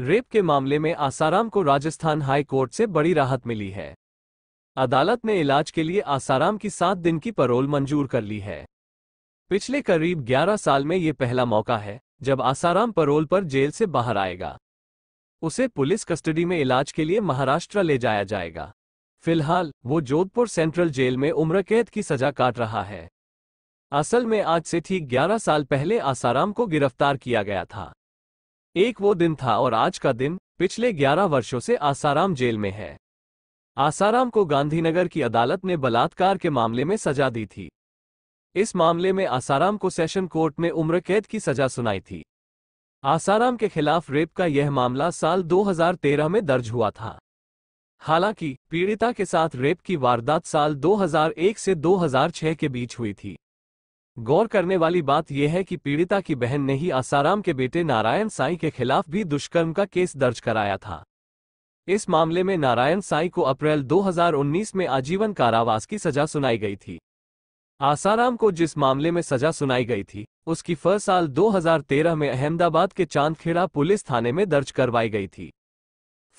rape के मामले में आसाराम को राजस्थान हाई कोर्ट से बड़ी राहत मिली है अदालत ने इलाज के लिए आसाराम की सात दिन की परोल मंजूर कर ली है पिछले करीब 11 साल में ये पहला मौका है जब आसाराम परोल पर जेल से बाहर आएगा उसे पुलिस कस्टडी में इलाज के लिए महाराष्ट्र ले जाया जाएगा फिलहाल वो जोधपुर सेंट्रल जेल में उम्र कैद की सजा काट रहा है असल में आज से ठीक 11 साल पहले आसाराम को गिरफ्तार किया गया था एक वो दिन था और आज का दिन पिछले 11 वर्षों से आसाराम जेल में है आसाराम को गांधीनगर की अदालत ने बलात्कार के मामले में सजा दी थी इस मामले में आसाराम को सेशन कोर्ट में उम्र कैद की सजा सुनाई थी आसाराम के खिलाफ रेप का यह मामला साल 2013 में दर्ज हुआ था हालांकि पीड़िता के साथ रेप की वारदात साल 2001 से 2006 के बीच हुई थी गौर करने वाली बात यह है कि पीड़िता की बहन ने ही आसाराम के बेटे नारायण साई के खिलाफ भी दुष्कर्म का केस दर्ज कराया था इस मामले में नारायण साई को अप्रैल 2019 में आजीवन कारावास की सजा सुनाई गई थी आसाराम को जिस मामले में सजा सुनाई गई थी उसकी फर्स्ट साल 2013 में अहमदाबाद के चांदखेड़ा पुलिस थाने में दर्ज करवाई गई थी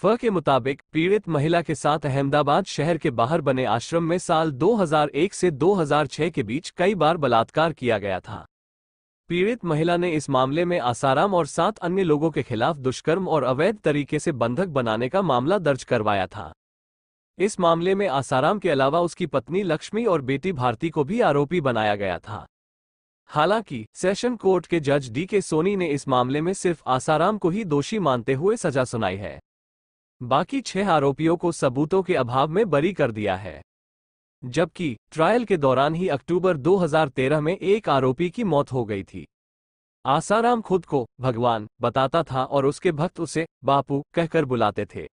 फ के मुताबिक पीड़ित महिला के साथ अहमदाबाद शहर के बाहर बने आश्रम में साल 2001 से 2006 के बीच कई बार बलात्कार किया गया था पीड़ित महिला ने इस मामले में आसाराम और सात अन्य लोगों के खिलाफ दुष्कर्म और अवैध तरीके से बंधक बनाने का मामला दर्ज करवाया था इस मामले में आसाराम के अलावा उसकी पत्नी लक्ष्मी और बेटी भारती को भी आरोपी बनाया गया था हालांकि सेशन कोर्ट के जज डी के सोनी ने इस मामले में सिर्फ आसाराम को ही दोषी मानते हुए सजा सुनाई है बाकी छह आरोपियों को सबूतों के अभाव में बरी कर दिया है जबकि ट्रायल के दौरान ही अक्टूबर 2013 में एक आरोपी की मौत हो गई थी आसाराम खुद को भगवान बताता था और उसके भक्त उसे बापू कहकर बुलाते थे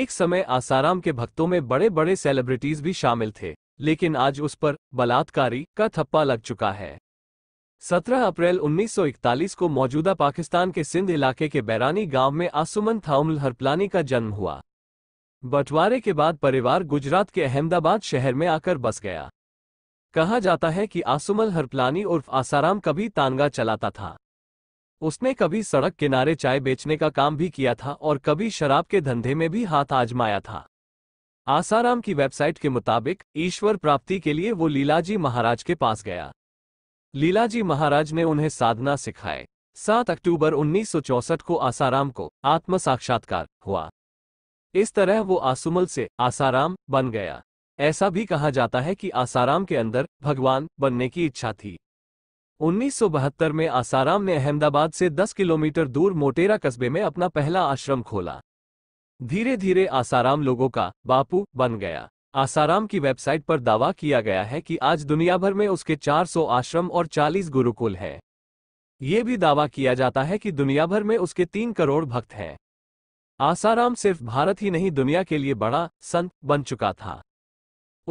एक समय आसाराम के भक्तों में बड़े बड़े सेलिब्रिटीज भी शामिल थे लेकिन आज उस पर बलात्कारी का थप्पा लग चुका है 17 अप्रैल 1941 को मौजूदा पाकिस्तान के सिंध इलाके के बैरानी गांव में आसुमन थाउमल हरप्लानी का जन्म हुआ बंटवारे के बाद परिवार गुजरात के अहमदाबाद शहर में आकर बस गया कहा जाता है कि आसुमल हरप्लानी उर्फ आसाराम कभी तानगा चलाता था उसने कभी सड़क किनारे चाय बेचने का काम भी किया था और कभी शराब के धंधे में भी हाथ आजमाया था आसाराम की वेबसाइट के मुताबिक ईश्वर प्राप्ति के लिए वो लीलाजी महाराज के पास गया लीलाजी महाराज ने उन्हें साधना सिखाए 7 अक्टूबर 1964 को आसाराम को आत्म साक्षात्कार हुआ इस तरह वो आसुमल से आसाराम बन गया ऐसा भी कहा जाता है कि आसाराम के अंदर भगवान बनने की इच्छा थी 1972 में आसाराम ने अहमदाबाद से 10 किलोमीटर दूर मोटेरा कस्बे में अपना पहला आश्रम खोला धीरे धीरे आसाराम लोगों का बापू बन गया आसाराम की वेबसाइट पर दावा किया गया है कि आज दुनिया भर में उसके 400 आश्रम और 40 गुरुकुल हैं ये भी दावा किया जाता है कि दुनिया भर में उसके तीन करोड़ भक्त हैं आसाराम सिर्फ भारत ही नहीं दुनिया के लिए बड़ा संत बन चुका था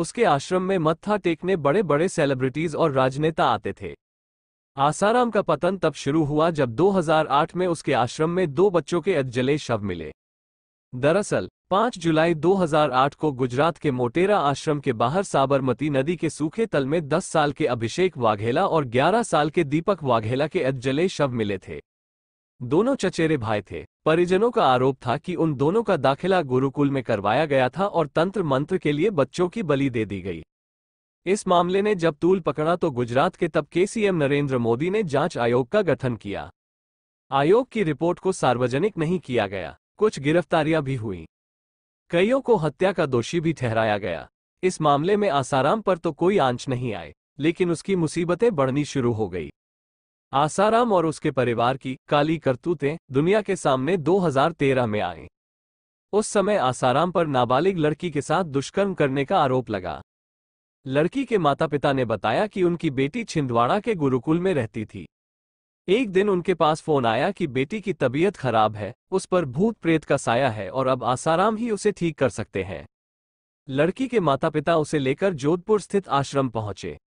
उसके आश्रम में मत्था टेकने बड़े बड़े सेलिब्रिटीज और राजनेता आते थे आसाराम का पतन तब शुरू हुआ जब 2008 में उसके आश्रम में दो बच्चों के अजले शव मिले दरअसल पाँच जुलाई 2008 को गुजरात के मोटेरा आश्रम के बाहर साबरमती नदी के सूखे तल में 10 साल के अभिषेक वाघेला और 11 साल के दीपक वाघेला के अजले शव मिले थे दोनों चचेरे भाई थे परिजनों का आरोप था कि उन दोनों का दाखिला गुरुकुल में करवाया गया था और तंत्र मंत्र के लिए बच्चों की बलि दे दी गई इस मामले ने जब तूल पकड़ा तो गुजरात के तब के नरेंद्र मोदी ने जांच आयोग का गठन किया आयोग की रिपोर्ट को सार्वजनिक नहीं किया गया कुछ गिरफ्तारियां भी हुई कईयों को हत्या का दोषी भी ठहराया गया इस मामले में आसाराम पर तो कोई आंच नहीं आए लेकिन उसकी मुसीबतें बढ़नी शुरू हो गई आसाराम और उसके परिवार की काली करतूतें दुनिया के सामने 2013 में आई उस समय आसाराम पर नाबालिग लड़की के साथ दुष्कर्म करने का आरोप लगा लड़की के माता पिता ने बताया कि उनकी बेटी छिंदवाड़ा के गुरुकुल में रहती थी एक दिन उनके पास फोन आया कि बेटी की तबीयत खराब है उस पर भूत प्रेत का साया है और अब आसाराम ही उसे ठीक कर सकते हैं लड़की के माता पिता उसे लेकर जोधपुर स्थित आश्रम पहुंचे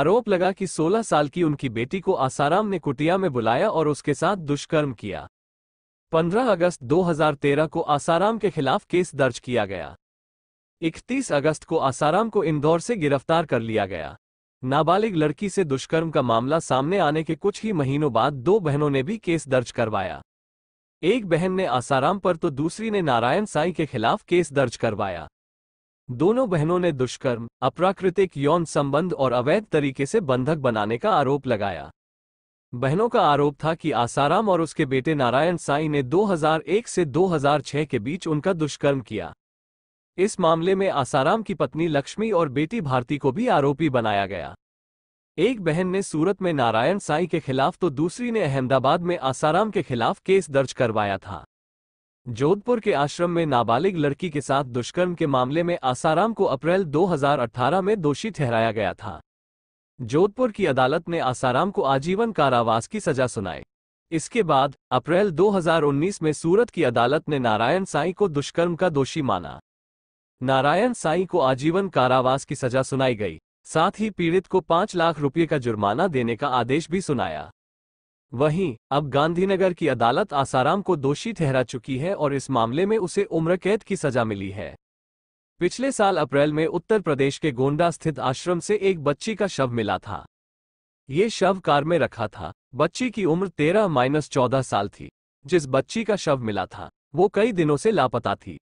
आरोप लगा कि 16 साल की उनकी बेटी को आसाराम ने कुटिया में बुलाया और उसके साथ दुष्कर्म किया 15 अगस्त 2013 को आसाराम के खिलाफ केस दर्ज किया गया 31 अगस्त को आसाराम को इंदौर से गिरफ्तार कर लिया गया नाबालिग लड़की से दुष्कर्म का मामला सामने आने के कुछ ही महीनों बाद दो बहनों ने भी केस दर्ज करवाया एक बहन ने आसाराम पर तो दूसरी ने नारायण साई के खिलाफ केस दर्ज करवाया दोनों बहनों ने दुष्कर्म अप्राकृतिक यौन संबंध और अवैध तरीके से बंधक बनाने का आरोप लगाया बहनों का आरोप था कि आसाराम और उसके बेटे नारायण साई ने 2001 से 2006 के बीच उनका दुष्कर्म किया इस मामले में आसाराम की पत्नी लक्ष्मी और बेटी भारती को भी आरोपी बनाया गया एक बहन ने सूरत में नारायण साई के खिलाफ तो दूसरी ने अहमदाबाद में आसाराम के खिलाफ केस दर्ज करवाया था जोधपुर के आश्रम में नाबालिग लड़की के साथ दुष्कर्म के मामले में आसाराम को अप्रैल 2018 में दोषी ठहराया गया था जोधपुर की अदालत ने आसाराम को आजीवन कारावास की सजा सुनाई इसके बाद अप्रैल 2019 में सूरत की अदालत ने नारायण साई को दुष्कर्म का दोषी माना नारायण साई को आजीवन कारावास की सजा सुनाई गई साथ ही पीड़ित को पांच लाख रुपये का जुर्माना देने का आदेश भी सुनाया वहीं अब गांधीनगर की अदालत आसाराम को दोषी ठहरा चुकी है और इस मामले में उसे उम्र कैद की सजा मिली है पिछले साल अप्रैल में उत्तर प्रदेश के गोंडा स्थित आश्रम से एक बच्ची का शव मिला था ये शव कार में रखा था बच्ची की उम्र तेरह माइनस चौदह साल थी जिस बच्ची का शव मिला था वो कई दिनों से लापता थी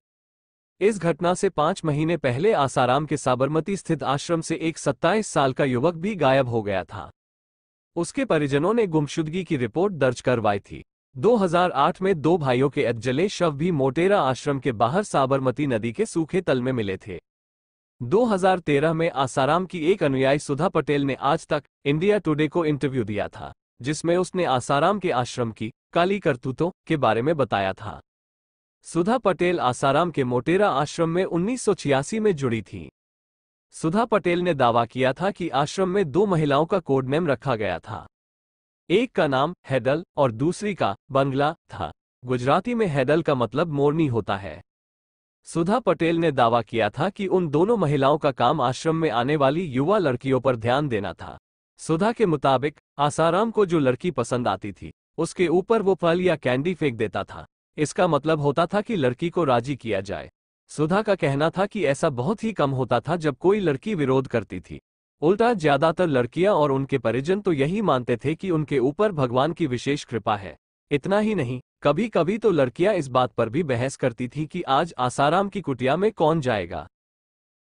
इस घटना से पांच महीने पहले आसाराम के साबरमती स्थित आश्रम से एक 27 साल का युवक भी गायब हो गया था उसके परिजनों ने गुमशुदगी की रिपोर्ट दर्ज करवाई थी 2008 में दो भाइयों के अजले शव भी मोटेरा आश्रम के बाहर साबरमती नदी के सूखे तल में मिले थे 2013 में आसाराम की एक अनुयायी सुधा पटेल ने आज तक इंडिया टुडे को इंटरव्यू दिया था जिसमें उसने आसाराम के आश्रम की काली करतूतों के बारे में बताया था सुधा पटेल आसाराम के मोटेरा आश्रम में उन्नीस में जुड़ी थी सुधा पटेल ने दावा किया था कि आश्रम में दो महिलाओं का कोड नेम रखा गया था एक का नाम हैडल और दूसरी का बंगला था गुजराती में हैडल का मतलब मोरनी होता है सुधा पटेल ने दावा किया था कि उन दोनों महिलाओं का काम आश्रम में आने वाली युवा लड़कियों पर ध्यान देना था सुधा के मुताबिक आसाराम को जो लड़की पसंद आती थी उसके ऊपर वो फल या कैंडी फेंक देता था इसका मतलब होता था कि लड़की को राजी किया जाए सुधा का कहना था कि ऐसा बहुत ही कम होता था जब कोई लड़की विरोध करती थी उल्टा ज्यादातर लड़कियां और उनके परिजन तो यही मानते थे कि उनके ऊपर भगवान की विशेष कृपा है इतना ही नहीं कभी कभी तो लड़कियां इस बात पर भी बहस करती थीं कि आज आसाराम की कुटिया में कौन जाएगा